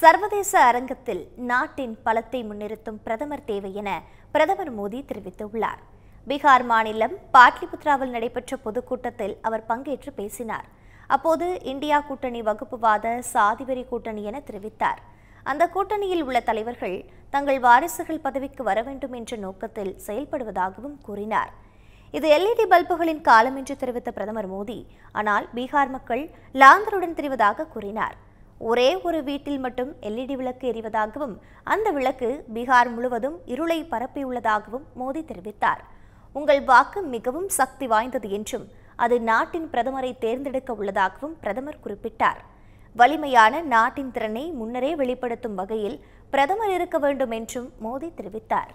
சர்வதேச அரங்கத்தில் நாட்டின் பலத்தை முன்னிறுத்தும் பிரதமர் தேவை என பிரதமர் மோடி தெரிவித்துள்ளார் பீகார் மாநிலம் பாட்லிபுத்ராவில் நடைபெற்ற பொதுக்கூட்டத்தில் அவர் பங்கேற்று பேசினார் அப்போது இந்தியா கூட்டணி வகுப்புவாத சாதிவெறி கூட்டணி என தெரிவித்தார் அந்த கூட்டணியில் உள்ள தலைவர்கள் தங்கள் வாரிசுகள் பதவிக்கு வர வேண்டும் என்ற நோக்கத்தில் செயல்படுவதாகவும் கூறினார் இது எல்இடி பல்புகளின் காலம் என்று தெரிவித்த பிரதமர் மோடி ஆனால் பீகார் மக்கள் லாந்தருடன் தெரிவதாக கூறினார் ஒரே ஒரு வீட்டில் மட்டும் எல்இடி விளக்கு எரிவதாகவும் அந்த விளக்கு பீகார் முழுவதும் இருளை பரப்பியுள்ளதாகவும் மோடி தெரிவித்தார் உங்கள் வாக்கு மிகவும் சக்தி வாய்ந்தது என்றும் அது நாட்டின் பிரதமரை தேர்ந்தெடுக்க உள்ளதாகவும் பிரதமர் குறிப்பிட்டார் வலிமையான நாட்டின் திறனை முன்னரே வெளிப்படுத்தும் வகையில் பிரதமர் இருக்க வேண்டும் என்றும் மோடி தெரிவித்தார்